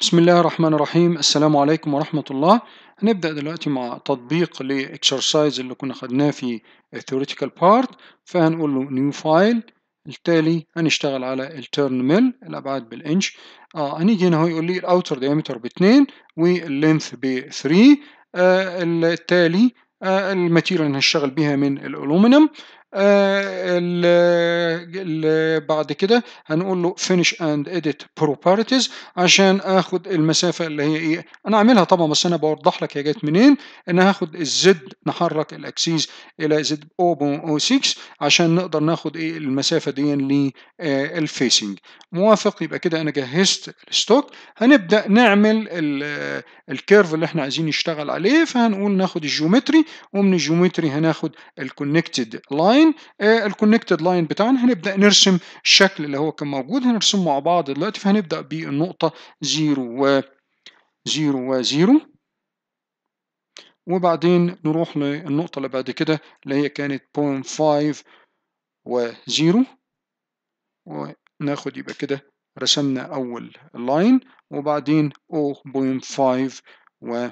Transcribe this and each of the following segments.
بسم الله الرحمن الرحيم السلام عليكم ورحمة الله هنبدأ دلوقتي مع تطبيق لإكسرسايز اللي كنا خدناه في الثيوريتيكال بارت فهنقول له نيو فايل التالي هنشتغل على التيرن ميل الأبعاد بالإنش آه هنيجي هنا هو يقول لي الأوتر دايمتر باتنين واللينث بثري آه التالي آه الماتيريال اللي هنشتغل بيها من الألومنيوم آه، بعد كده هنقول له finish and edit properties عشان اخد المسافه اللي هي ايه انا اعملها طبعا بس انا بوضح لك هي جت منين ان هاخد الزد نحرك الاكسيز الى زد 0.06 عشان نقدر ناخد ايه المسافه دي للفيسنج آه، موافق يبقى كده انا جهزت الستوك هنبدا نعمل الكيرف آه، اللي احنا عايزين نشتغل عليه فهنقول ناخد الجيومتري ومن الجيومتري هناخد الكونكتد لاين بعدين الكونكتد لاين بتاعنا هنبدا نرسم الشكل اللي هو كان موجود هنرسمه مع بعض دلوقتي فهنبدا بالنقطه 0 و 0 و 0 وبعدين نروح للنقطه اللي بعد كده اللي هي كانت 0.5 و0 وناخد يبقى كده رسمنا اول لاين وبعدين 0.5 و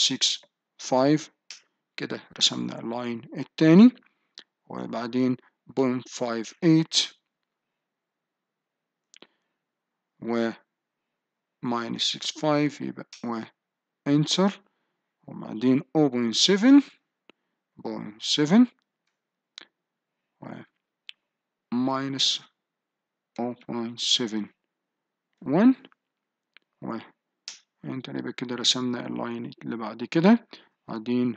0.65 كده رسمنا اللاين التاني وبعدين 0.58 و minus 6.5 يبقى وانسر وبعدين 0.7 0.7 و minus 0.71 وانتر يبقى كده رسمنا اللاين اللي بعد كده بعدين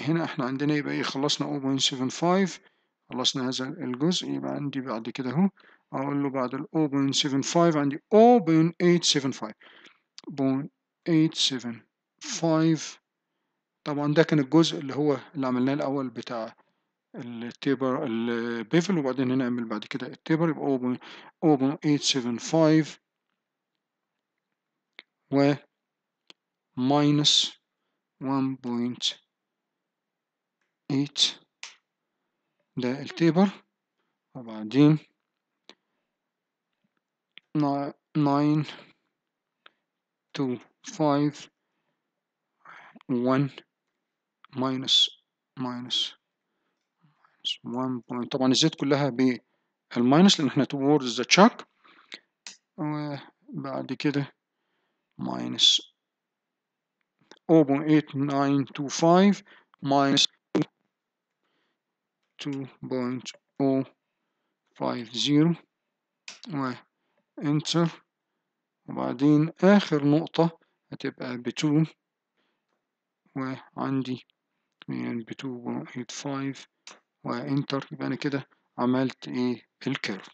هنا احنا عندنا يبقى ايه خلصنا 0.75 خلصنا هذا الجزء يبقى عندي بعد كده اهو اقول له بعد ال 0.75 عندي 0.875 0.875 طبعا ده كان الجزء اللي هو اللي عملناه الاول بتاع التيبر البيفل وبعدين هنا نعمل بعد كده التيبر يبقى 0.875 و minus 1.8 8 ده التيبر وبعدين ناين تو فايف ون ماينس ماينس طبعا الزيت كلها بالماينس لان احنا towards the chuck وبعد كده ماينس 0.8925 ماينس 2.050 وانتر وبعدين اخر نقطة هتبقى ب2 وعندي 2.85 وانتر يبقى انا كده عملت ايه الكيرف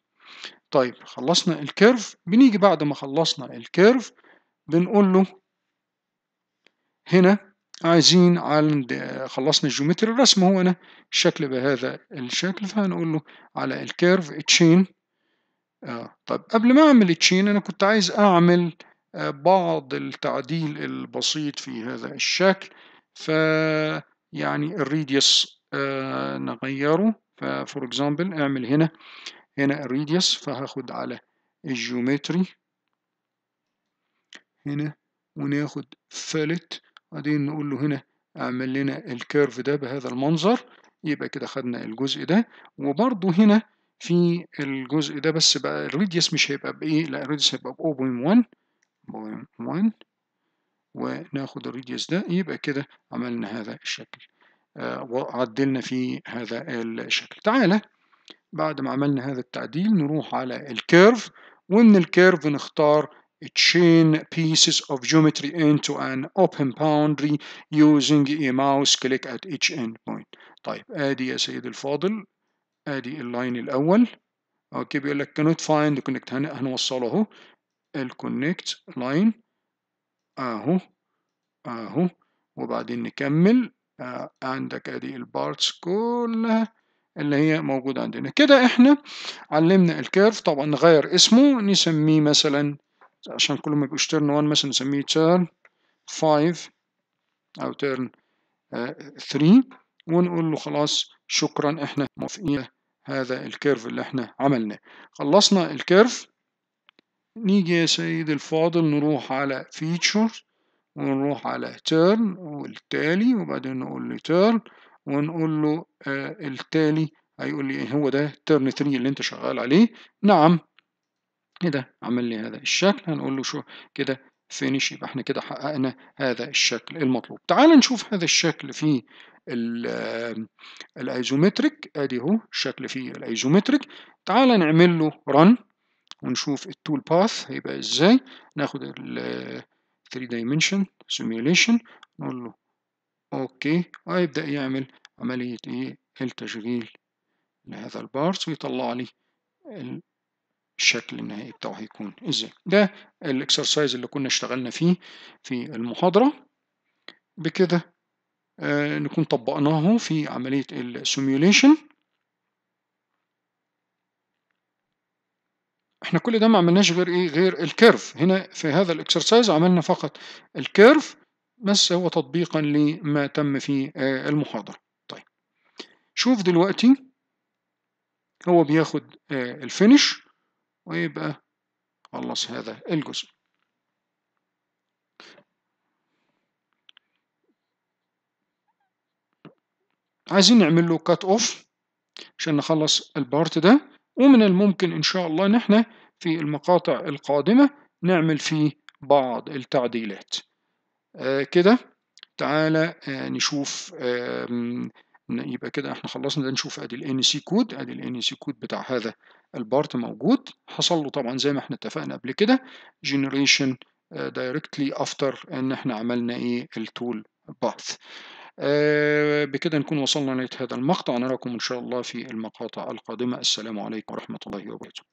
طيب خلصنا الكيرف بنيجي بعد ما خلصنا الكيرف بنقول له هنا عايزين على خلصنا الجيومتري الرسم هو أنا الشكل بهذا الشكل فهنقول له على الكيرف تشين آه طب قبل ما أعمل تشين أنا كنت عايز أعمل آه بعض التعديل البسيط في هذا الشكل يعني الريديوس آه نغيره ففور اكزامبل اعمل هنا هنا الريديوس فهاخد على الجيومتري هنا وناخد فلت وبعدين نقول له هنا اعمل لنا الكيرف ده بهذا المنظر يبقى كده خدنا الجزء ده وبرضه هنا في الجزء ده بس بقى الريديوس مش هيبقى بايه لا الريديوس هيبقى ب 0.1 وناخد الريديوس ده يبقى كده عملنا هذا الشكل آه، وعدلنا في هذا الشكل تعالى بعد ما عملنا هذا التعديل نروح على الكيرف ومن الكيرف نختار a chain pieces of geometry into an open boundary using a mouse click at each endpoint طيب ادي يا سيدي الفاضل ادي اللاين الاول اوكي بيقول لك cannot find connect هنوصله اهو الكونكت لاين اهو اهو وبعدين نكمل آه عندك ادي البارتس كلها اللي هي موجودة عندنا كده احنا علمنا الكيرف طبعا نغير اسمه نسميه مثلا عشان كل ما يبقوش تيرن 1 مثلا نسميه تيرن 5 أو تيرن 3 آه، ونقول له خلاص شكرا احنا موافقين هذا الكيرف اللي احنا عملناه خلصنا الكيرف نيجي يا سيد الفاضل نروح على فيتشر ونروح على تيرن والتالي وبعدين نقول له تيرن ونقول له آه، التالي هيقول لي إيه هو ده تيرن 3 اللي انت شغال عليه نعم الشحن إيه ده عمل لي هذا الشكل هنقول له شو كده فينيش يبقى احنا كده حققنا هذا الشكل المطلوب تعال نشوف هذا الشكل في الايزومتريك آه، ادي اهو الشكل في الايزومتريك تعال نعمل له رن ونشوف التول باث هيبقى ازاي ناخد ال 3 dimension simulation نقول له اوكي ويبدا يعمل عمليه ايه التشغيل لهذا البارت ويطلع لي الشكل النهائي بتاعه هيكون ازاي ده الاكسرسايز اللي كنا اشتغلنا فيه في المحاضرة بكده آه، نكون طبقناه في عملية السيميوليشن احنا كل ده ما عملناش غير ايه غير الكيرف هنا في هذا الاكسرسايز عملنا فقط الكيرف بس هو تطبيقا لما تم في آه، المحاضرة طيب شوف دلوقتي هو بياخد آه، الفينش ويبقى آه، خلص هذا الجزء عايزين نعمل له كات اوف عشان نخلص البارت ده ومن الممكن ان شاء الله ان احنا في المقاطع القادمة نعمل فيه بعض التعديلات آه كده تعالى آه نشوف آه يبقى كده احنا خلصنا ده نشوف ادي الان سي كود ادي الان سي كود بتاع هذا البارت موجود حصل له طبعا زي ما احنا اتفقنا قبل كده generation آه، directly after ان احنا عملنا ايه التول باث آه، بكده نكون وصلنا لنهايه هذا المقطع نراكم ان شاء الله في المقاطع القادمه السلام عليكم ورحمه الله وبركاته